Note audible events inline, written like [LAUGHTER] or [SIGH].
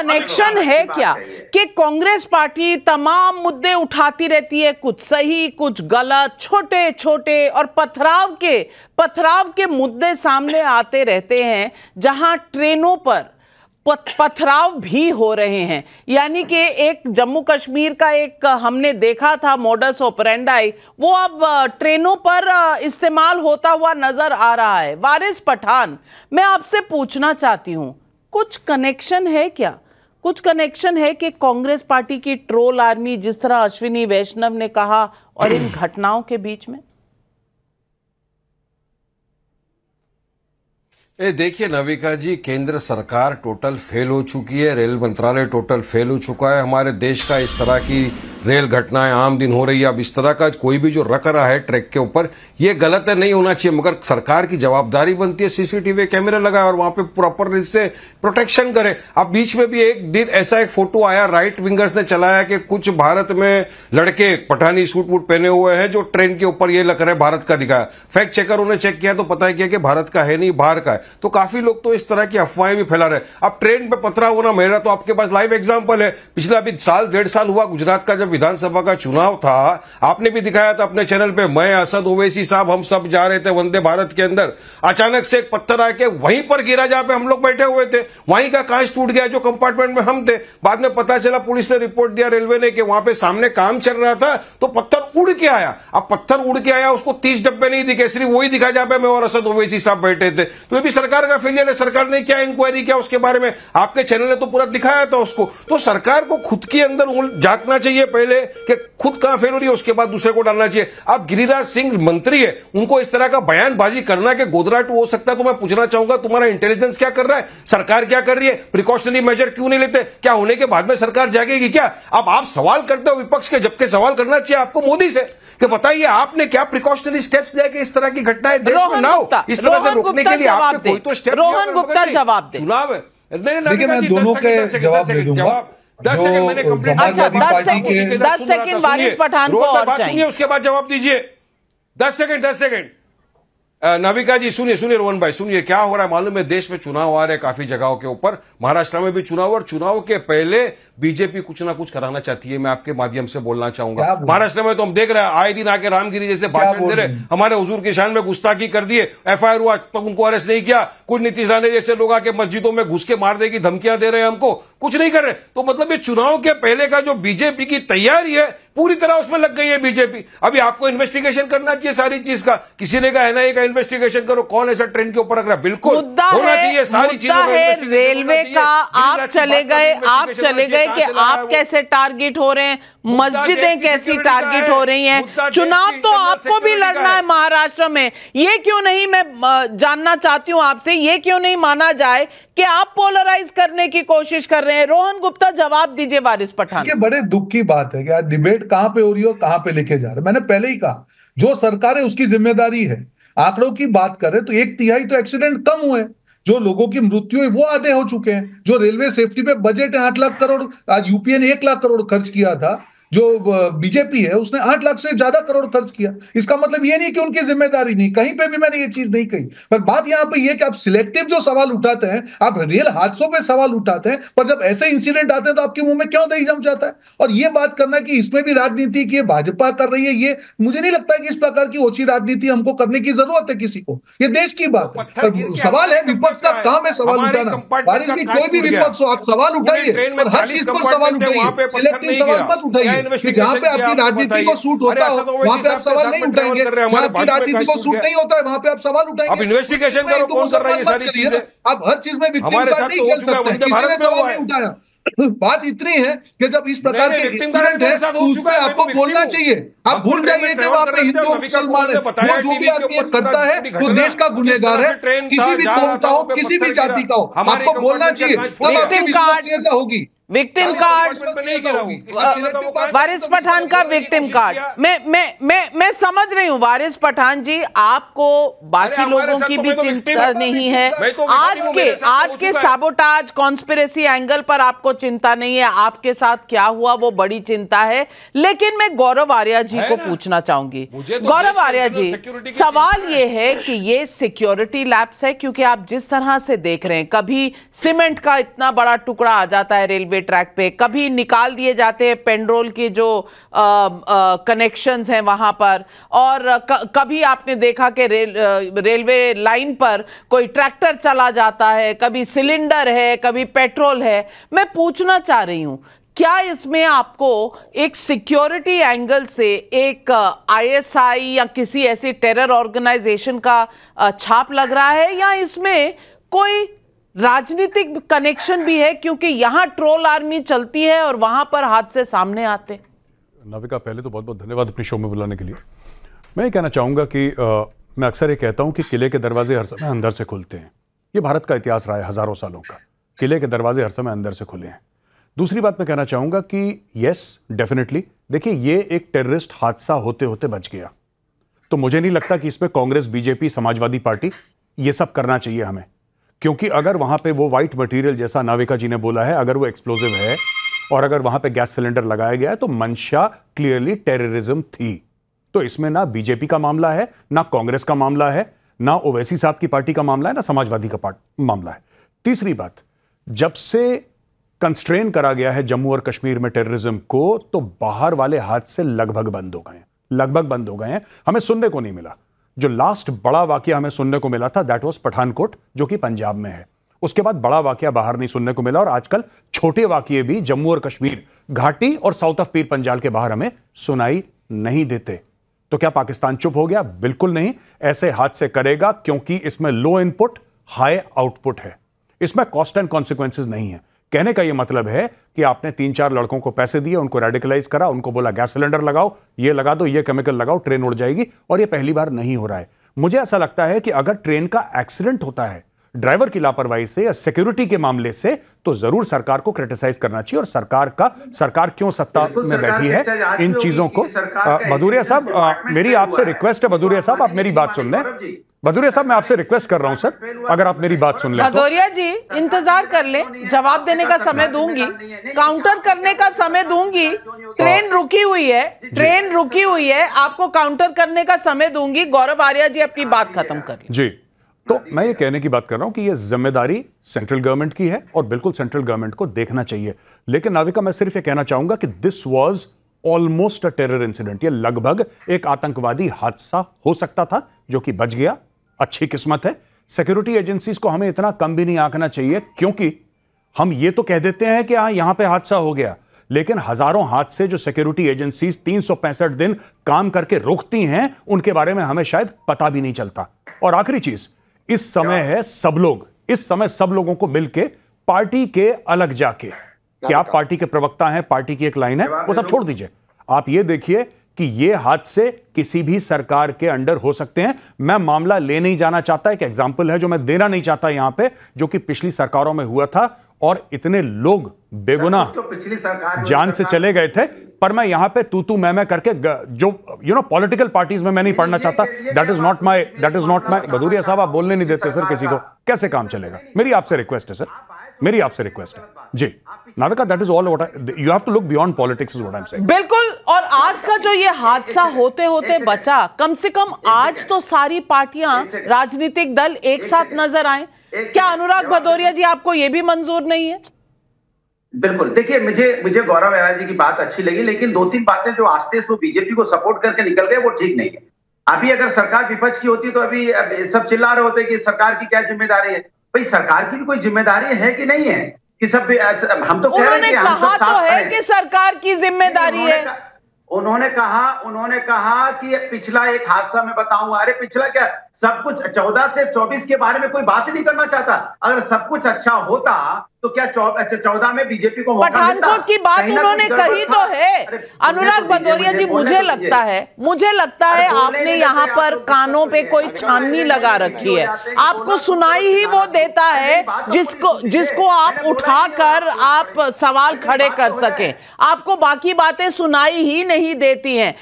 Connection है क्या कि कांग्रेस पार्टी तमाम मुद्दे उठाती रहती है कुछ सही कुछ गलत छोटे छोटे और पथराव के पथराव के मुद्दे सामने आते रहते हैं जहां ट्रेनों पर पथराव भी हो रहे हैं यानी कि एक जम्मू कश्मीर का एक हमने देखा था मॉडल्स ऑपरेंडाई वो अब ट्रेनों पर इस्तेमाल होता हुआ नजर आ रहा है वारिस पठान मैं आपसे पूछना चाहती हूँ कुछ कनेक्शन है क्या कुछ कनेक्शन है कि कांग्रेस पार्टी की ट्रोल आर्मी जिस तरह अश्विनी वैष्णव ने कहा और इन [CLEARS THROAT] घटनाओं के बीच में ए देखिए नविका जी केंद्र सरकार टोटल फेल हो चुकी है रेल मंत्रालय टोटल फेल हो चुका है हमारे देश का इस तरह की रेल घटनाएं आम दिन हो रही है अब इस तरह का कोई भी जो रख रहा है ट्रैक के ऊपर ये गलत है नहीं होना चाहिए मगर सरकार की जवाबदारी बनती है सीसीटीवी कैमरे लगाए और वहां पे प्रॉपर इससे प्रोटेक्शन करें अब बीच में भी एक दिन ऐसा एक फोटो आया राइट विंगर्स ने चलाया कि कुछ भारत में लड़के पठानी सूट वूट पहने हुए हैं जो ट्रेन के ऊपर ये लग रहे भारत का दिखाया फैक्ट चेकर उन्हें चेक किया तो पता किया कि भारत का है नहीं बाहर का है तो काफी लोग तो इस तरह की अफवाहें भी फैला रहे अब ट्रेन पे पथरा होना मेरा तो आपके पास लाइव एग्जाम्पल है पिछला अभी साल डेढ़ साल हुआ गुजरात का जब विधानसभा का चुनाव था आपने भी दिखाया था अपने चैनल पे मैं असद ओवैसी साहब हम सब जा रहे थे वंदे भारत के अंदर अचानक से एक पत्थर आके वहीं पर गिरा जहां पे हम लोग बैठे हुए थे वहीं का कांच टूट गया जो कंपार्टमेंट में हम थे बाद में पता चला पुलिस ने रिपोर्ट दिया रेलवे ने कि वहां पे सामने काम चल रहा था तो पत्थर उड़ के आया अब पत्थर उड़ के आया उसको तीस डब्बे नहीं दिखे सिर्फ वही दिखा जहां पे मैं और असद ओवैसी साहब बैठे थे तो ये भी सरकार का फेलियर है सरकार ने क्या इंक्वायरी किया उसके बारे में आपके चैनल ने तो पूरा दिखाया था उसको तो सरकार को खुद के अंदर झांकना चाहिए पहले कि खुद कहां फेल हो रही है उसके बाद दूसरे को डालना चाहिए आप गिरिराज सिंह मंत्री है उनको इस तरह का बयानबाजी करना कि गोदराट हो सकता है तो मैं पूछना चाहूंगा तुम्हारा इंटेलिजेंस क्या कर रहा है सरकार क्या कर रही है प्रिकॉशनरी मेजर क्यों नहीं लेते क्या होने के बाद में सरकार जागेगी क्या अब आप सवाल करते हो विपक्ष के जबकि सवाल करना चाहिए आपको मोदी से कि बताइए आपने क्या प्रिकॉशनरी स्टेप्स लिया कि इस तरह की घटनाएं देश में ना हो इस तरह से रोकने के लिए आपने करते तो रोहन गुप्ता जवाब दे चुनाव है देखिए मैं दोनों के जवाब दे दूंगा दस सेकंड मैंने अच्छा, दस सेकंड दस पठान को और चाहिए उसके बाद जवाब दीजिए दस सेकंड दस सेकंड नाविका जी सुनिए सुनिए रोहन भाई सुनिए क्या हो रहा है मालूम है देश में चुनाव आ रहे हैं काफी जगहों के ऊपर महाराष्ट्र में भी चुनाव और चुनाव के पहले बीजेपी कुछ ना कुछ कराना चाहती है मैं आपके माध्यम से बोलना चाहूंगा महाराष्ट्र में तो हम देख रहे हैं आए दिन आके रामगिरी जैसे भाषण दे रहे हमारे हजूर की शान में गुस्ताखी कर दिए एफ आई हुआ तक उनको अरेस्ट नहीं किया कुछ नीतीश राणे जैसे लोग आके मस्जिदों में घुस के मारने की धमकियां दे रहे हैं हमको कुछ नहीं कर रहे तो मतलब ये चुनाव के पहले का जो बीजेपी की तैयारी है पूरी तरह उसमें लग गई है बीजेपी अभी आपको इन्वेस्टिगेशन करना चाहिए सारी चीज का किसी ने कहा है ना ये का इन्वेस्टिगेशन करो कौन ऐसा ट्रेंड के ऊपर रख रहा बिल्कुल होना चाहिए सारी चीजों रेलवे का आप चले गए आप चले गए कि आप कैसे टारगेट हो रहे हैं मस्जिदें कैसी टारगेट हो रही हैं चुनाव तो आपको भी लड़ना है महाराष्ट्र में ये क्यों नहीं मैं जानना चाहती हूँ आपसे ये क्यों नहीं माना जाए कि आप पोलराइज करने की कोशिश कर रहे हैं रोहन गुप्ता जवाब दीजिए वारिस पठान ये बड़े दुख की बात है कि आज डिबेट कहां पे हो रही है और कहां पे लेके जा रहे मैंने पहले ही कहा जो सरकार है उसकी जिम्मेदारी है आंकड़ों की बात करें तो एक तिहाई तो एक्सीडेंट कम हुए जो लोगों की मृत्यु वो आधे हो चुके हैं जो रेलवे सेफ्टी पे बजट है आठ लाख करोड़ आज यूपीए ने एक लाख करोड़ खर्च किया था जो बीजेपी है उसने आठ लाख से ज्यादा करोड़ खर्च किया इसका मतलब ये नहीं कि उनकी जिम्मेदारी नहीं कहीं पे भी मैंने ये चीज नहीं कही पर बात यहाँ पे ये कि आप सिलेक्टिव जो सवाल उठाते हैं आप रियल हादसों पे सवाल उठाते हैं पर जब ऐसे इंसिडेंट आते हैं तो आपके मुंह में क्यों दही जम जाता है और ये बात करना कि इसमें भी राजनीति की भाजपा कर रही है ये मुझे नहीं लगता कि इस प्रकार की ओछी राजनीति हमको करने की जरूरत है किसी को ये देश की बात है सवाल है विपक्ष का काम है सवाल उठाना बारिश में कोई भी विपक्ष हो आप सवाल उठाइए हर चीज पर सवाल उठाइए सिलेक्टिव सवाल मत उठाइए जहाँ तो पे आपकी राजनीति को सूट होता है वहाँ पे आप सवाल नहीं उठाएंगे आपकी राजनीति को सूट नहीं होता है वहाँ पे आप सवाल उठाएंगे इन्वेस्टिगेशन करो कौन कर रहा है सारी चीजें आप हर चीज में नहीं तो खेल सकते किसी ने सवाल नहीं उठाया बात इतनी है कि जब इस प्रकार के इंसिडेंट है आपको तो बोलना चाहिए आप भूल जाइए हिंदू मुसलमान है वो जो भी आदमी करता है वो देश का गुनेगार है किसी भी कौम का हो किसी भी जाति का हो आपको बोलना चाहिए होगी विक्टिम कार्ड वारिस पठान का विक्टिम कार्ड मैं मैं मैं मैं समझ रही हूँ वारिस पठान जी आपको बाकी लोगों की भी तो चिंता नहीं है तो आज के आज के साबोटाज कॉन्स्पिरेसी एंगल पर आपको चिंता नहीं है आपके साथ क्या हुआ वो बड़ी चिंता है लेकिन मैं गौरव आर्या जी को पूछना चाहूंगी तो गौरव आर्या जी सवाल ये है कि ये सिक्योरिटी लैब्स है क्योंकि आप जिस तरह से देख रहे हैं कभी सीमेंट का इतना बड़ा टुकड़ा आ जाता है रेलवे ट्रैक पे कभी निकाल दिए जाते हैं पेंड्रोल के जो कनेक्शंस हैं वहाँ पर और क, कभी आपने देखा कि रेल रेलवे लाइन पर कोई ट्रैक्टर चला जाता है कभी सिलेंडर है कभी पेट्रोल है मैं पूछना चाह रही हूँ क्या इसमें आपको एक सिक्योरिटी एंगल से एक आईएसआई या किसी ऐसे टेरर ऑर्गेनाइजेशन का छाप लग रहा है या इसमें कोई राजनीतिक कनेक्शन भी है क्योंकि यहाँ ट्रोल आर्मी चलती है और वहां पर हादसे सामने आते नविका पहले तो बहुत बहुत धन्यवाद अपने शो में बुलाने के लिए मैं ये कहना चाहूंगा कि आ, मैं अक्सर ये कहता हूँ कि किले के दरवाजे हर समय अंदर से खुलते हैं ये भारत का इतिहास रहा है हज़ारों सालों का किले के दरवाजे हर समय अंदर से खुले हैं दूसरी बात मैं कहना चाहूंगा कि यस डेफिनेटली देखिए ये एक टेररिस्ट हादसा होते होते बच गया तो मुझे नहीं लगता कि इसमें कांग्रेस बीजेपी समाजवादी पार्टी ये सब करना चाहिए हमें क्योंकि अगर वहां पे वो व्हाइट मटेरियल जैसा नाविका जी ने बोला है अगर वो एक्सप्लोजिव है और अगर वहां पे गैस सिलेंडर लगाया गया है तो मंशा क्लियरली टेररिज्म थी तो इसमें ना बीजेपी का मामला है ना कांग्रेस का मामला है ना ओवैसी साहब की पार्टी का मामला है ना समाजवादी का मामला है तीसरी बात जब से कंस्ट्रेन करा गया है जम्मू और कश्मीर में टेररिज्म को तो बाहर वाले हाथ से लगभग बंद हो गए लगभग बंद हो गए हैं हमें सुनने को नहीं मिला जो लास्ट बड़ा वाक्य हमें सुनने को मिला था दैट वॉज पठानकोट जो कि पंजाब में है उसके बाद बड़ा वाक्य बाहर नहीं सुनने को मिला और आजकल छोटे वाक्य भी जम्मू और कश्मीर घाटी और साउथ ऑफ पीर पंजाल के बाहर हमें सुनाई नहीं देते तो क्या पाकिस्तान चुप हो गया बिल्कुल नहीं ऐसे हाथ से करेगा क्योंकि इसमें लो इनपुट हाई आउटपुट है इसमें कॉस्ट एंड कॉन्सिक्वेंसिस नहीं है कहने का यह मतलब है कि आपने तीन चार लड़कों को पैसे दिए उनको रेडिकलाइज करा उनको बोला गैस सिलेंडर लगाओ ये लगा दो ये केमिकल लगाओ ट्रेन उड़ जाएगी और ये पहली बार नहीं हो रहा है मुझे ऐसा लगता है कि अगर ट्रेन का एक्सीडेंट होता है ड्राइवर की लापरवाही से या सिक्योरिटी के मामले से तो जरूर सरकार को क्रिटिसाइज करना चाहिए और सरकार का सरकार क्यों सत्ता में बैठी है इन चीजों को भदूरिया साहब मेरी आपसे रिक्वेस्ट है भदूरिया साहब आप मेरी बात सुन लें भदौरिया साहब मैं आपसे रिक्वेस्ट कर रहा हूं सर अगर आप मेरी बात सुन ले तो। भदौरिया जी इंतजार कर ले जवाब देने का समय दूंगी काउंटर करने का समय दूंगी ट्रेन रुकी हुई है ट्रेन रुकी हुई है आपको काउंटर करने का समय दूंगी गौरव आर्या जी अपनी बात खत्म कर जी तो मैं ये कहने की बात कर रहा हूं कि ये जिम्मेदारी सेंट्रल गवर्नमेंट की है और बिल्कुल सेंट्रल गवर्नमेंट को देखना चाहिए लेकिन नाविका मैं सिर्फ ये कहना चाहूंगा कि this was almost a terror incident ये लगभग एक आतंकवादी हादसा हो सकता था जो कि बच गया अच्छी किस्मत है सिक्योरिटी एजेंसीज को हमें इतना कम भी नहीं आंकना चाहिए क्योंकि हम ये तो कह देते हैं कि हाँ यहां पे हादसा हो गया लेकिन हजारों हादसे जो सिक्योरिटी एजेंसीज तीन दिन काम करके रोकती हैं उनके बारे में हमें शायद पता भी नहीं चलता और आखिरी चीज इस समय है सब लोग इस समय सब लोगों को मिलकर पार्टी के अलग जाके क्या आप पार्टी के प्रवक्ता हैं पार्टी की एक लाइन है वो सब छोड़ दीजिए आप ये देखिए कि ये हादसे किसी भी सरकार के अंडर हो सकते हैं मैं मामला ले नहीं जाना चाहता एक एग्जाम्पल है जो मैं देना नहीं चाहता यहां पे जो कि पिछली सरकारों में हुआ था और इतने लोग बेगुना तो पिछली सरकार जान से चले गए थे पर मैं यहां पे तू तू मैं मैं करके जो यू नो पॉलिटिकल पार्टीज में मैं नहीं पढ़ना चाहता that is not my that is not my Bhadauria साहब आप बोलने नहीं देते सर किसी को कैसे काम चलेगा मेरी आपसे रिक्वेस्ट है सर मेरी आपसे रिक्वेस्ट है जी Navika that is all what I you have to look beyond politics is what I am saying बिल्कुल और आज का जो ये हादसा होते होते बचा कम से कम आज तो सारी पार्टियां राजनीतिक दल एक साथ नजर आए क्या अनुराग भदौरिया जी आपको ये भी मंजूर नहीं है बिल्कुल देखिए मुझे मुझे गौरव एरा जी की बात अच्छी लगी लेकिन दो तीन बातें जो आस्ते से बीजेपी को सपोर्ट करके निकल गए वो ठीक नहीं है अभी अगर सरकार विपक्ष की होती तो अभी सब चिल्ला रहे होते कि सरकार की क्या जिम्मेदारी है भाई सरकार की कोई जिम्मेदारी है कि नहीं है कि सब हम तो कह रहे हैं कि हम सब साथ तो है कि सरकार की जिम्मेदारी है उन्होंने कहा उन्होंने कहा कि पिछला एक हादसा मैं बताऊं अरे पिछला क्या सब कुछ चौदह से चौबीस के बारे में कोई बात ही नहीं करना चाहता अगर सब कुछ अच्छा होता तो क्या अच्छा, चौदह में बीजेपी को पठानकोट की बात उन्होंने कही तो है तो अनुराग भदौरिया जी मुझे तो लगता है मुझे लगता है आपने यहाँ पर कानों पे कोई छाननी लगा रखी है आपको तो सुनाई ही वो देता है जिसको जिसको आप उठाकर आप सवाल खड़े कर सके आपको बाकी बातें सुनाई ही नहीं देती हैं